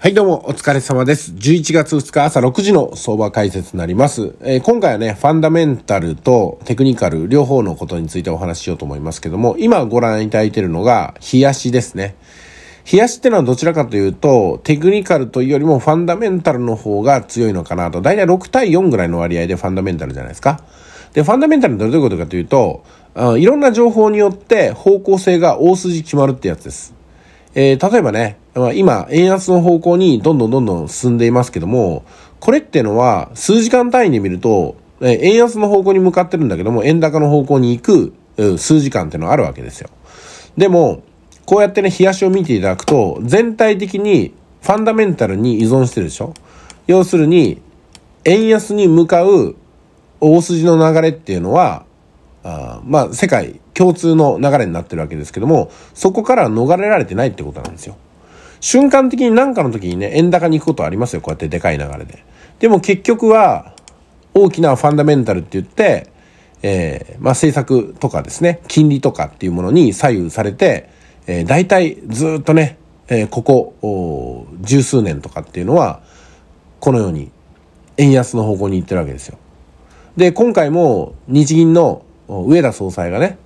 はい、どうも、お疲れ様です。11月2日朝6時の相場解説になります。えー、今回はね、ファンダメンタルとテクニカル、両方のことについてお話ししようと思いますけども、今ご覧いただいているのが、冷やしですね。冷やしってのはどちらかというと、テクニカルというよりもファンダメンタルの方が強いのかなと、だいたい6対4ぐらいの割合でファンダメンタルじゃないですか。で、ファンダメンタルってどういうことかというと、あいろんな情報によって方向性が大筋決まるってやつです。えー、例えばね、今、円安の方向にどんどんどんどん進んでいますけども、これってのは数時間単位で見ると、円安の方向に向かってるんだけども、円高の方向に行く数時間ってのはあるわけですよ。でも、こうやってね、冷やしを見ていただくと、全体的にファンダメンタルに依存してるでしょ要するに、円安に向かう大筋の流れっていうのは、あまあ、世界共通の流れになってるわけですけども、そこから逃れられてないってことなんですよ。瞬間的に何かの時にね、円高に行くことありますよ。こうやってでかい流れで。でも結局は、大きなファンダメンタルって言って、えー、まあ、政策とかですね、金利とかっていうものに左右されて、えー、大体ずっとね、えー、ここ、十数年とかっていうのは、このように、円安の方向に行ってるわけですよ。で、今回も日銀の上田総裁がね、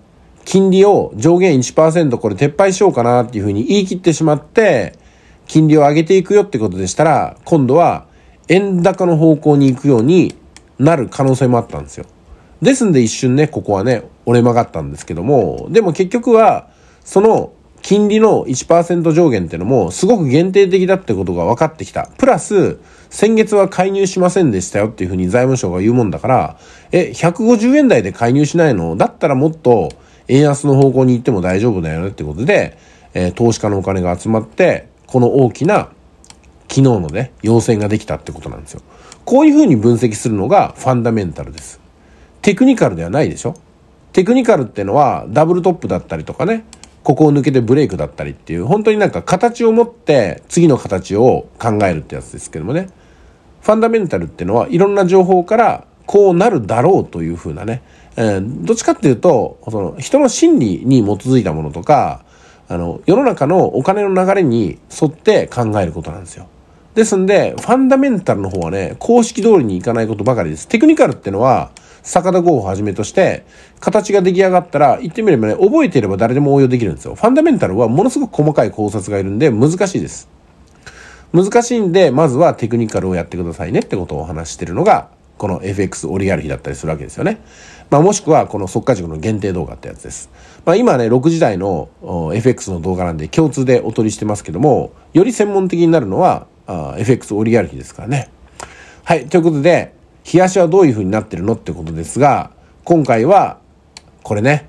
金利を上限1%これ撤廃しようかなっていうふうに言い切ってしまって、金利を上げていくよってことでしたら、今度は円高の方向に行くようになる可能性もあったんですよ。ですんで一瞬ね、ここはね、折れ曲がったんですけども、でも結局は、その金利の1%上限ってのもすごく限定的だってことが分かってきた。プラス、先月は介入しませんでしたよっていうふうに財務省が言うもんだから、え、150円台で介入しないのだったらもっと円安の方向に行っても大丈夫だよねってことで、えー、投資家のお金が集まって、この大きな機能のね、陽線ができたってことなんですよ。こういう風に分析するのがファンダメンタルです。テクニカルではないでしょテクニカルってのはダブルトップだったりとかね、ここを抜けてブレイクだったりっていう、本当になんか形を持って次の形を考えるってやつですけどもね。ファンダメンタルってのはいろんな情報からこうなるだろうというふうなね、えー、どっちかっていうと、その人の心理に基づいたものとか、あの、世の中のお金の流れに沿って考えることなんですよ。ですんで、ファンダメンタルの方はね、公式通りにいかないことばかりです。テクニカルってのは、坂田豪をはじめとして、形が出来上がったら、言ってみればね、覚えていれば誰でも応用できるんですよ。ファンダメンタルはものすごく細かい考察がいるんで、難しいです。難しいんで、まずはテクニカルをやってくださいねってことをお話してるのが、この FX オリ上ルる日だったりするわけですよね。まあ、もしくはこの速化塾の限定動画ってやつです。まあ、今ね、6時台の FX の動画なんで共通でお取りしてますけども、より専門的になるのはあ FX オリ上ルる日ですからね。はい、ということで、冷やしはどういう風になってるのってことですが、今回は、これね、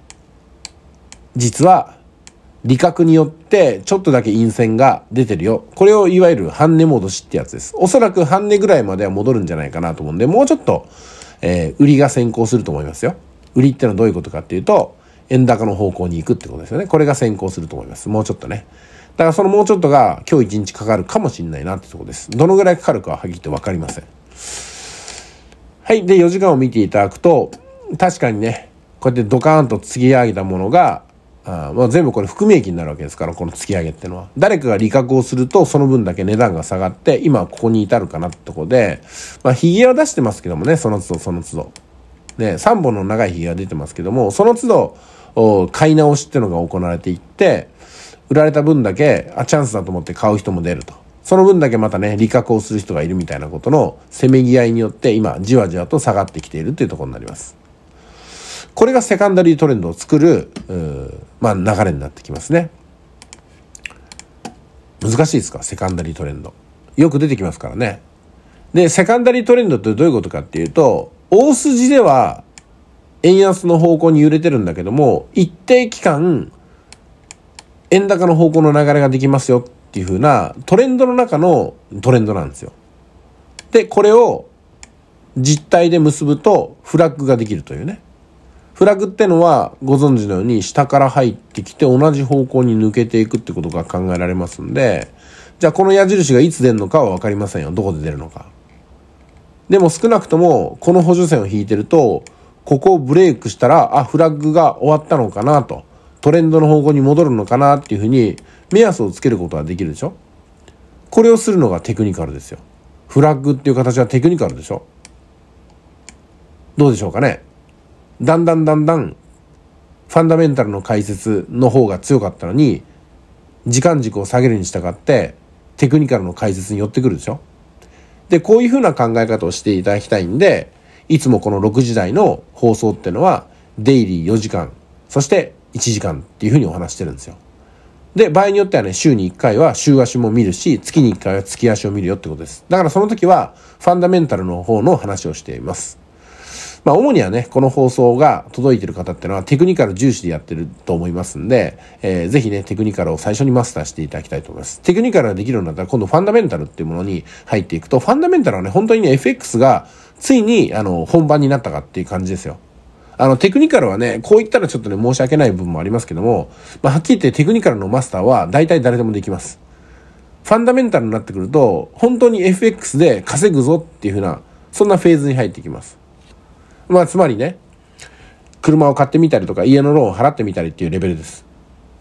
実は理覚によってちょっとだけ陰線が出てるよ。これをいわゆる半値戻しってやつです。おそらく半値ぐらいまでは戻るんじゃないかなと思うんで、もうちょっと、えー、売りが先行すると思いますよ。売りってのはどういうことかっていうと、円高の方向に行くってことですよね。これが先行すると思います。もうちょっとね。だからそのもうちょっとが今日一日かかるかもしんないなってとこです。どのぐらいかかるかははっきりとわかりません。はい。で、4時間を見ていただくと、確かにね、こうやってドカーンと突き上げたものが、あまあ、全部これ含み益になるわけですから、この突き上げってのは。誰かが利確をすると、その分だけ値段が下がって、今はここに至るかなってとこで、まあ、ヒゲは出してますけどもね、その都度その都度。ね、3本の長い髭が出てますけども、その都度、買い直しっていうのが行われていって、売られた分だけ、あ、チャンスだと思って買う人も出ると。その分だけまたね、利確をする人がいるみたいなことのせめぎ合いによって、今、じわじわと下がってきているというところになります。これがセカンダリートレンドを作る、まあ、流れになってきますね。難しいですかセカンダリートレンド。よく出てきますからね。で、セカンダリートレンドってどういうことかっていうと、大筋では円安の方向に揺れてるんだけども、一定期間、円高の方向の流れができますよっていう風なトレンドの中のトレンドなんですよ。で、これを実体で結ぶとフラッグができるというね。フラグってのはご存知のように下から入ってきて同じ方向に抜けていくってことが考えられますんで、じゃあこの矢印がいつ出るのかはわかりませんよ。どこで出るのか。でも少なくともこの補助線を引いてると、ここをブレイクしたら、あ、フラッグが終わったのかなと、トレンドの方向に戻るのかなっていうふうに目安をつけることができるでしょこれをするのがテクニカルですよ。フラッグっていう形はテクニカルでしょどうでしょうかねだんだんだんだんファンダメンタルの解説の方が強かったのに時間軸を下げるに従ってテクニカルの解説に寄ってくるでしょでこういうふうな考え方をしていただきたいんでいつもこの6時台の放送ってのはデイリー4時間そして1時間っていうふうにお話してるんですよで場合によってはね週に1回は週足も見るし月に1回は月足を見るよってことですだからその時はファンダメンタルの方の話をしていますまあ、主にはね、この放送が届いてる方ってのはテクニカル重視でやってると思いますんで、えー、ぜひね、テクニカルを最初にマスターしていただきたいと思います。テクニカルができるようになったら、今度ファンダメンタルっていうものに入っていくと、ファンダメンタルはね、本当にね、FX がついに、あの、本番になったかっていう感じですよ。あの、テクニカルはね、こう言ったらちょっとね、申し訳ない部分もありますけども、まあ、はっきり言ってテクニカルのマスターは大体誰でもできます。ファンダメンタルになってくると、本当に FX で稼ぐぞっていう風な、そんなフェーズに入ってきます。まあ、つまりね、車を買ってみたりとか、家のローンを払ってみたりっていうレベルです。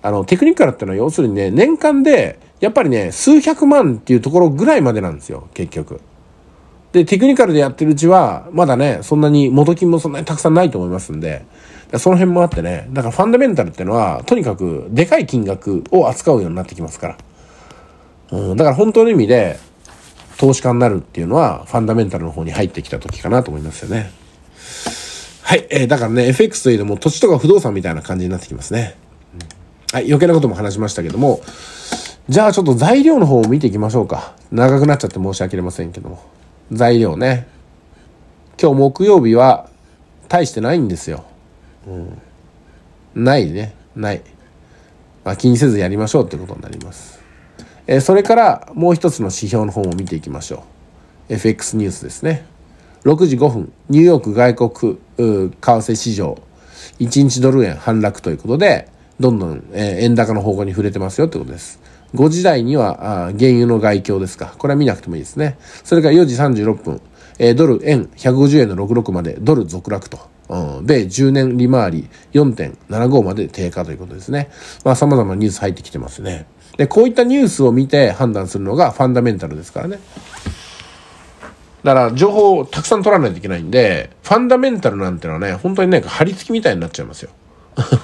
あの、テクニカルってのは要するにね、年間で、やっぱりね、数百万っていうところぐらいまでなんですよ、結局。で、テクニカルでやってるうちは、まだね、そんなに元金もそんなにたくさんないと思いますんで、その辺もあってね、だからファンダメンタルってのは、とにかく、でかい金額を扱うようになってきますから。うん、だから本当の意味で、投資家になるっていうのは、ファンダメンタルの方に入ってきた時かなと思いますよね。はい。えー、だからね、FX というのも土地とか不動産みたいな感じになってきますね。はい。余計なことも話しましたけども、じゃあちょっと材料の方を見ていきましょうか。長くなっちゃって申し訳ありませんけども。材料ね。今日木曜日は、大してないんですよ。うん。ないね。ない。まあ、気にせずやりましょうってことになります。えー、それからもう一つの指標の方も見ていきましょう。FX ニュースですね。6時5分、ニューヨーク外国為替市場、1日ドル円反落ということで、どんどん、え円高の方向に触れてますよってことです。5時台には、あ原油の外況ですか。これは見なくてもいいですね。それから4時36分、えドル円150円の66までドル続落と。うん、米10年利回り4.75まで低下ということですね。まあ様々なニュース入ってきてますね。で、こういったニュースを見て判断するのがファンダメンタルですからね。だから情報をたくさん取らないといけないんで、ファンダメンタルなんてのはね、本当にね、か張り付きみたいになっちゃいますよ。だか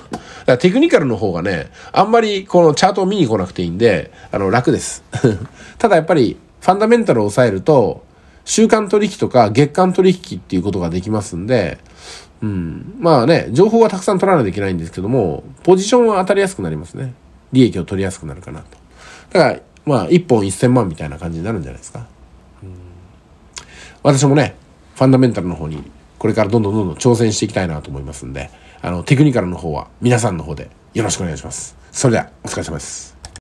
らテクニカルの方がね、あんまりこのチャートを見に来なくていいんで、あの楽です。ただやっぱりファンダメンタルを抑えると、週間取引とか月間取引っていうことができますんで、うん。まあね、情報はたくさん取らないといけないんですけども、ポジションは当たりやすくなりますね。利益を取りやすくなるかなと。だから、まあ、1本1000万みたいな感じになるんじゃないですか。うん私もね、ファンダメンタルの方に、これからどんどんどんどん挑戦していきたいなと思いますんで、あの、テクニカルの方は皆さんの方でよろしくお願いします。それでは、お疲れ様です。